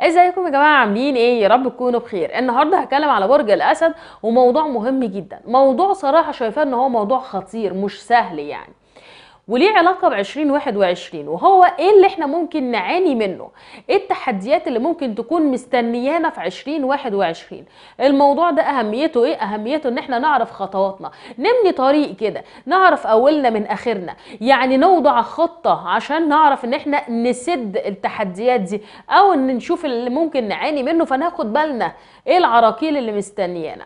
ازيكم يا جماعه عاملين ايه يا رب تكونوا بخير النهارده هتكلم على برج الاسد وموضوع مهم جدا موضوع صراحه شايفاه ان هو موضوع خطير مش سهل يعني وليه علاقه ب 2021 وهو ايه اللي احنا ممكن نعاني منه ايه التحديات اللي ممكن تكون مستنيانا في 2021 الموضوع ده اهميته ايه اهميته ان احنا نعرف خطواتنا نبني طريق كده نعرف اولنا من اخرنا يعني نوضع خطه عشان نعرف ان احنا نسد التحديات دي او ان نشوف اللي ممكن نعاني منه فناخد بالنا ايه العراقيل اللي مستنيانا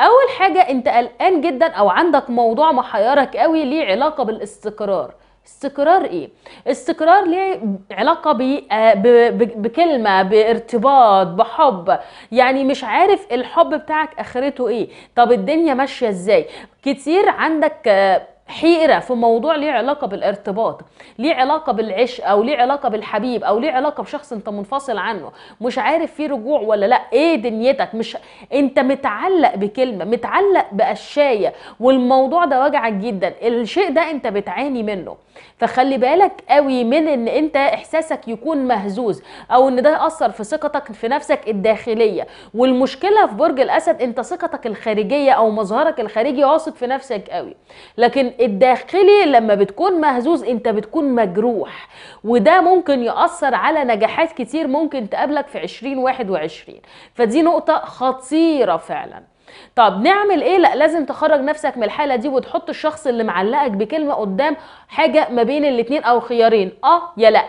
اول حاجه انت قلقان جدا او عندك موضوع محيرك قوي ليه علاقه بالاستقرار استقرار ايه استقرار ليه علاقه آه، بكلمه بارتباط بحب يعني مش عارف الحب بتاعك اخرته ايه طب الدنيا ماشيه ازاي كتير عندك آه، حيره في موضوع ليه علاقه بالارتباط ليه علاقه بالعشق او ليه علاقه بالحبيب او ليه علاقه بشخص انت منفصل عنه مش عارف فيه رجوع ولا لا ايه دنيتك مش انت متعلق بكلمه متعلق بأشياء والموضوع ده وجعك جدا الشيء ده انت بتعاني منه فخلي بالك قوي من ان انت احساسك يكون مهزوز او ان ده اثر في ثقتك في نفسك الداخليه والمشكله في برج الاسد انت ثقتك الخارجيه او مظهرك الخارجي واثق في نفسك قوي لكن الداخلي لما بتكون مهزوز انت بتكون مجروح وده ممكن يأثر على نجاحات كتير ممكن تقابلك في 2021 فدي نقطة خطيرة فعلا طب نعمل ايه لا لازم تخرج نفسك من الحاله دي وتحط الشخص اللي معلقك بكلمه قدام حاجه ما بين الاتنين او خيارين اه يا لا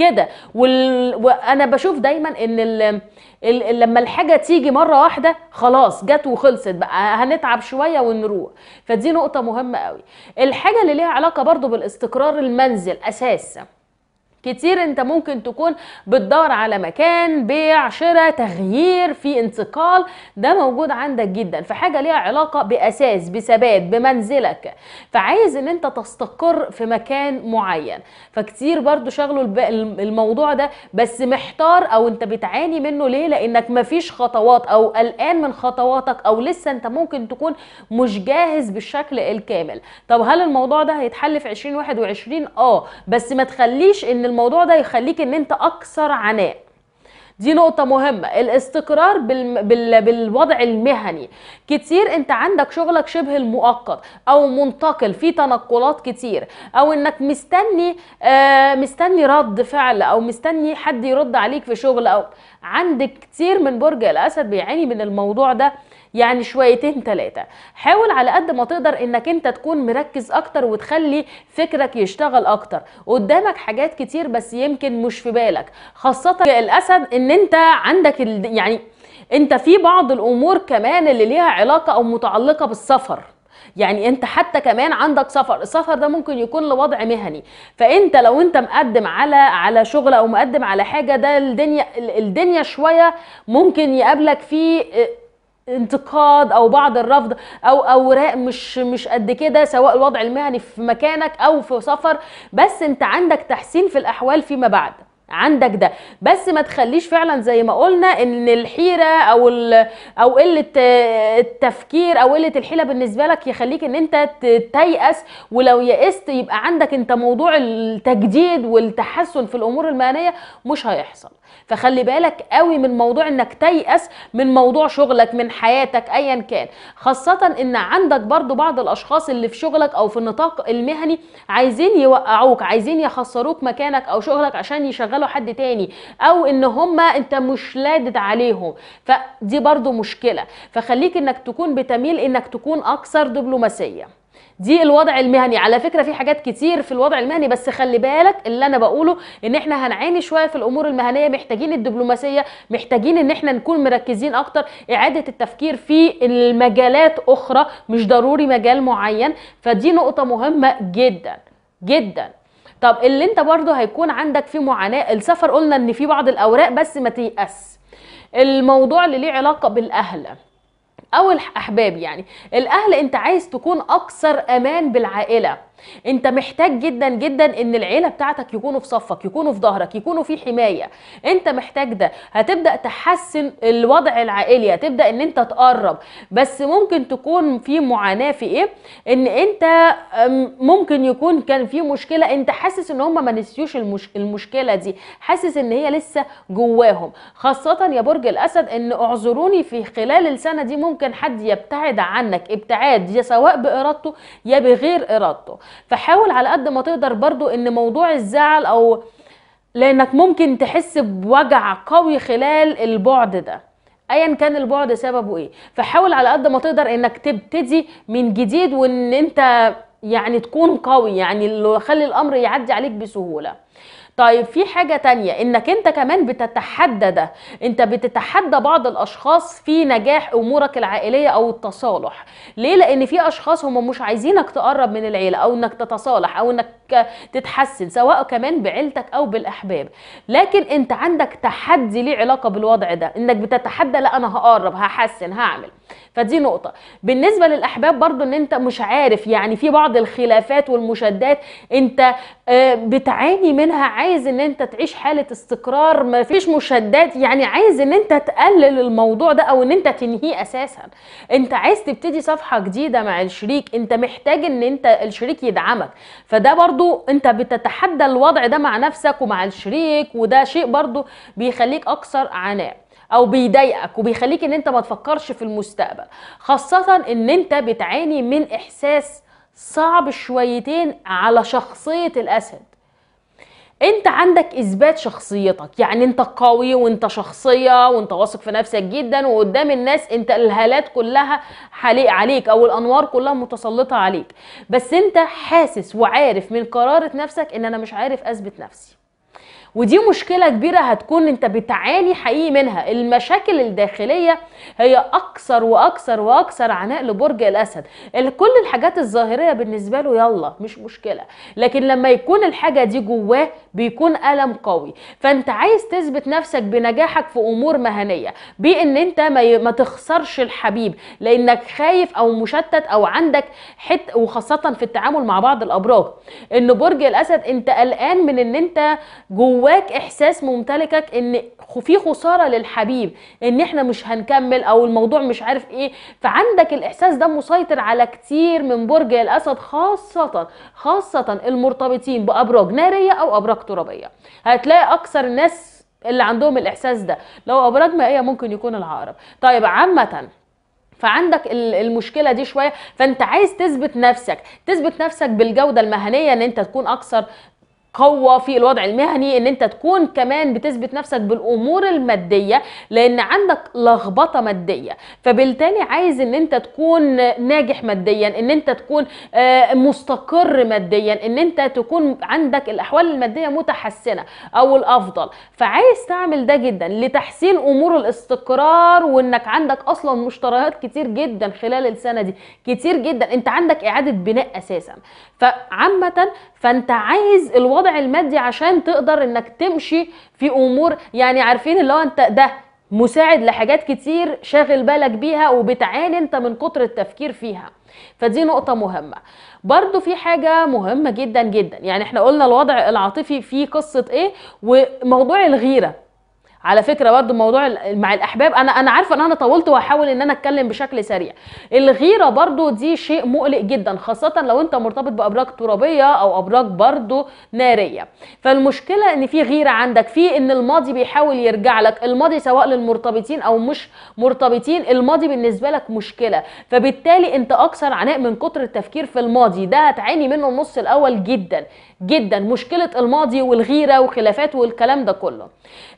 كده وال... وانا بشوف دايما ان ال... ال... لما الحاجه تيجي مره واحده خلاص جت وخلصت بقى هنتعب شويه ونروح فدي نقطه مهمه قوي الحاجه اللي ليها علاقه برضو بالاستقرار المنزل اساس كتير انت ممكن تكون بتدور على مكان بيع شراء تغيير في انتقال ده موجود عندك جدا في حاجه ليها علاقه باساس بثبات بمنزلك فعايز ان انت تستقر في مكان معين فكتير برضو شغلوا الموضوع ده بس محتار او انت بتعاني منه ليه لانك مفيش خطوات او قلقان من خطواتك او لسه انت ممكن تكون مش جاهز بالشكل الكامل طب هل الموضوع ده هيتحل في 2021 اه بس ما تخليش ان الموضوع ده يخليك ان انت اكثر عناء دي نقطة مهمة الاستقرار بال... بال... بالوضع المهني كتير انت عندك شغلك شبه المؤقت او منتقل في تنقلات كتير او انك مستني آه مستني رد فعل او مستني حد يرد عليك في شغل او عندك كتير من برج الاسد بيعاني من الموضوع ده يعني شويتين ثلاثه حاول على قد ما تقدر انك انت تكون مركز اكتر وتخلي فكرك يشتغل اكتر قدامك حاجات كتير بس يمكن مش في بالك خاصه الاسد ان انت عندك يعني انت في بعض الامور كمان اللي ليها علاقه او متعلقه بالسفر يعني انت حتى كمان عندك سفر السفر ده ممكن يكون لوضع مهني فانت لو انت مقدم على على شغل او مقدم على حاجه ده الدنيا الدنيا شويه ممكن يقابلك فيه انتقاد او بعض الرفض او اوراق مش مش قد كده سواء الوضع المهني في مكانك او في سفر بس انت عندك تحسين في الاحوال فيما بعد عندك ده بس ما تخليش فعلا زي ما قلنا ان الحيره او او قله آه، التفكير او قله الحيله بالنسبه لك يخليك ان انت تيأس ولو يأست يبقى عندك انت موضوع التجديد والتحسن في الامور المهنيه مش هيحصل فخلي بالك قوي من موضوع انك تيأس من موضوع شغلك من حياتك ايا كان خاصه ان عندك برضو بعض الاشخاص اللي في شغلك او في النطاق المهني عايزين يوقعوك عايزين يخسروك مكانك او شغلك عشان يشغل يشغلوا حد تاني او ان هم انت مش لادد عليهم فدي برضو مشكله فخليك انك تكون بتميل انك تكون اكثر دبلوماسيه دي الوضع المهني على فكره في حاجات كتير في الوضع المهني بس خلي بالك اللي انا بقوله ان احنا هنعاني شويه في الامور المهنيه محتاجين الدبلوماسيه محتاجين ان احنا نكون مركزين اكتر اعاده التفكير في المجالات اخرى مش ضروري مجال معين فدي نقطه مهمه جدا جدا طب اللي انت برضو هيكون عندك فيه معاناه السفر قلنا ان في بعض الاوراق بس ما تيأس الموضوع اللي ليه علاقه بالاهل او الاحباب يعني الاهل انت عايز تكون اكثر امان بالعائله انت محتاج جدا جدا ان العيله بتاعتك يكونوا في صفك يكونوا في ظهرك يكونوا في حمايه انت محتاج ده هتبدا تحسن الوضع العائلي هتبدا ان انت تقرب بس ممكن تكون في معاناه في ايه ان انت ممكن يكون كان في مشكله انت حاسس ان هم ما نسيوش المش... المشكله دي حاسس ان هي لسه جواهم خاصه يا برج الاسد ان اعذروني في خلال السنه دي ممكن حد يبتعد عنك ابتعاد يا سواء بارادته يا بغير ارادته فحاول على قد ما تقدر برضو ان موضوع الزعل او لانك ممكن تحس بوجع قوي خلال البعد ده ايا كان البعد سببه ايه فحاول على قد ما تقدر انك تبتدي من جديد وان انت يعني تكون قوي يعني اللي خلي الامر يعدي عليك بسهوله طيب في حاجه تانية انك انت كمان بتتحدى ده انت بتتحدى بعض الاشخاص في نجاح امورك العائليه او التصالح ليه لان في اشخاص هم مش عايزينك تقرب من العيله او انك تتصالح او انك تتحسن سواء كمان بعيلتك او بالاحباب لكن انت عندك تحدي ليه علاقه بالوضع ده انك بتتحدى لا انا هقرب هحسن هعمل فدي نقطه بالنسبه للاحباب برضو ان انت مش عارف يعني في بعض الخلافات والمشادات انت آه، بتعاني منها عايز ان انت تعيش حاله استقرار ما فيش مشادات يعني عايز ان انت تقلل الموضوع ده او ان انت تنهيه اساسا انت عايز تبتدي صفحه جديده مع الشريك انت محتاج ان انت الشريك يدعمك فده برضو برضو انت بتتحدى الوضع ده مع نفسك ومع الشريك وده شيء برضو بيخليك اكثر عناء او بيضايقك وبيخليك ان انت ما تفكرش في المستقبل خاصة ان انت بتعاني من احساس صعب شويتين على شخصية الاسد انت عندك اثبات شخصيتك يعني انت قوي وانت شخصيه وانت واثق في نفسك جدا وقدام الناس انت الهالات كلها حليق عليك او الانوار كلها متسلطه عليك بس انت حاسس وعارف من قراره نفسك ان انا مش عارف اثبت نفسي ودي مشكله كبيره هتكون انت بتعاني حقيقي منها المشاكل الداخليه هي اكثر واكثر واكثر عناء لبرج الاسد كل الحاجات الظاهريه بالنسبه له يلا مش مشكله لكن لما يكون الحاجه دي جواه بيكون الم قوي فانت عايز تثبت نفسك بنجاحك في امور مهنيه بان انت ما, ما تخسرش الحبيب لانك خايف او مشتت او عندك حت وخاصه في التعامل مع بعض الابراج ان برج الاسد انت قلقان من ان انت جواه جواك احساس ممتلكك ان في خساره للحبيب ان احنا مش هنكمل او الموضوع مش عارف ايه فعندك الاحساس ده مسيطر على كتير من برج الاسد خاصه خاصه المرتبطين بابراج ناريه او ابراج ترابيه هتلاقي اكثر الناس اللي عندهم الاحساس ده لو ابراج مائيه ممكن يكون العقرب طيب عامه فعندك المشكله دي شويه فانت عايز تثبت نفسك تثبت نفسك بالجوده المهنيه ان انت تكون اكثر قوة في الوضع المهني ان انت تكون كمان بتثبت نفسك بالامور المادية لان عندك لخبطة مادية فبالتالي عايز ان انت تكون ناجح ماديا ان انت تكون آه، مستقر ماديا ان انت تكون عندك الاحوال المادية متحسنة او الافضل فعايز تعمل ده جدا لتحسين امور الاستقرار وانك عندك اصلا مشتريات كتير جدا خلال السنة دي كتير جدا انت عندك اعادة بناء اساسا فعامة فانت عايز الوضع المادي عشان تقدر انك تمشي في امور يعني عارفين اللي هو انت ده مساعد لحاجات كتير شاغل بالك بيها وبتعاني انت من كتر التفكير فيها فدي نقطة مهمة برضو في حاجة مهمة جدا جدا يعني احنا قلنا الوضع العاطفي في قصة ايه وموضوع الغيرة على فكره برضو موضوع مع الاحباب انا انا عارفه ان انا طولت وهحاول ان انا اتكلم بشكل سريع الغيره برضو دي شيء مقلق جدا خاصه لو انت مرتبط بابراج ترابيه او ابراج برضو ناريه فالمشكله ان في غيره عندك في ان الماضي بيحاول يرجع لك الماضي سواء للمرتبطين او مش مرتبطين الماضي بالنسبه لك مشكله فبالتالي انت اكثر عناء من كتر التفكير في الماضي ده هتعاني منه النص الاول جدا جدا مشكله الماضي والغيره وخلافات والكلام ده كله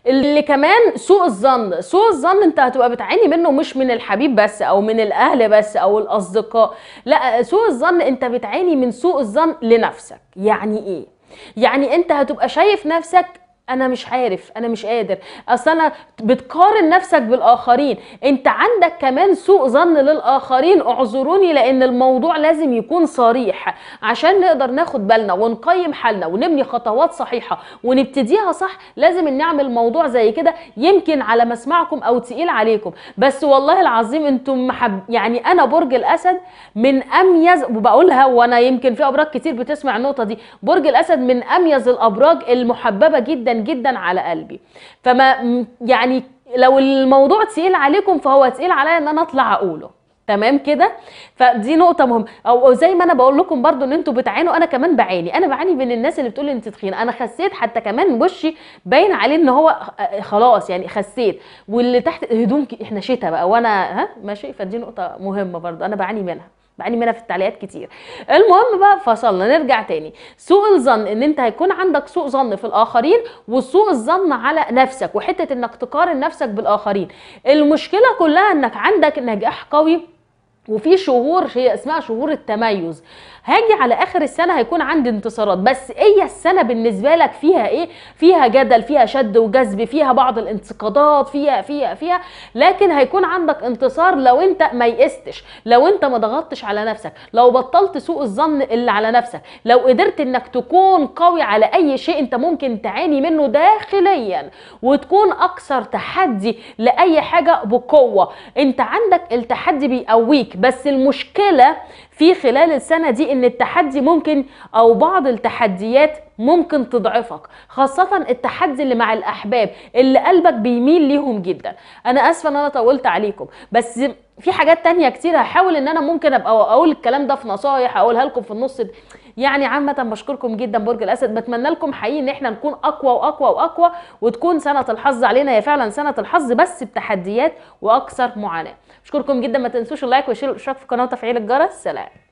اللي كمان سوء الظن سوء الظن انت هتبقى بتعاني منه مش من الحبيب بس او من الاهل بس او الاصدقاء لا سوء الظن انت بتعاني من سوء الظن لنفسك يعني ايه يعني انت هتبقى شايف نفسك انا مش عارف انا مش قادر اصل انا بتقارن نفسك بالاخرين انت عندك كمان سوء ظن للاخرين اعذروني لان الموضوع لازم يكون صريح عشان نقدر ناخد بالنا ونقيم حالنا ونبني خطوات صحيحه ونبتديها صح لازم نعمل موضوع زي كده يمكن على مسمعكم او تقيل عليكم بس والله العظيم انتم محب يعني انا برج الاسد من اميز وبقولها وانا يمكن في ابراج كتير بتسمع النقطه دي برج الاسد من اميز الابراج المحببه جدا جدا على قلبي فما يعني لو الموضوع تقيل عليكم فهو تقيل عليا ان انا اطلع اقوله تمام كده فدي نقطه مهمه او زي ما انا بقول لكم برضو ان انتوا بتعانوا انا كمان بعاني انا بعاني من الناس اللي بتقول انت تخينه انا خسيت حتى كمان وشي باين عليه ان هو خلاص يعني خسيت واللي تحت هدوم احنا شتاء بقى وانا ها ماشي فدي نقطه مهمه برضو انا بعاني منها بقالي منها في التعليقات كتير المهم بقى فصلنا نرجع تاني سوء الظن ان انت هيكون عندك سوء ظن في الاخرين وسوء الظن على نفسك وحته انك تقارن نفسك بالاخرين المشكله كلها انك عندك نجاح قوي وفي شهور هي اسمها شهور التميز هاجي على اخر السنه هيكون عندي انتصارات بس ايه السنه بالنسبه لك فيها ايه فيها جدل فيها شد وجذب فيها بعض الانتقادات فيها فيها فيها لكن هيكون عندك انتصار لو انت ما يئستش لو انت ما ضغطتش على نفسك لو بطلت سوء الظن اللي على نفسك لو قدرت انك تكون قوي على اي شيء انت ممكن تعاني منه داخليا وتكون اكثر تحدي لاي حاجه بقوه انت عندك التحدي بيقويك بس المشكله في خلال السنه دي ان التحدي ممكن او بعض التحديات ممكن تضعفك خاصة التحدي اللي مع الأحباب اللي قلبك بيميل ليهم جدا أنا أسفة أن أنا طولت عليكم بس في حاجات تانية كتير هحاول ان انا ممكن ابقى اقول الكلام ده في نصايح اقولها لكم في النص يعني عامه بشكركم جدا برج الاسد بتمنى لكم حقيقي ان احنا نكون اقوى واقوى واقوى وتكون سنه الحظ علينا هي فعلا سنه الحظ بس بتحديات واكثر معاناه بشكركم جدا ما تنسوش اللايك والشير والاشتراك في القناه وتفعيل الجرس سلام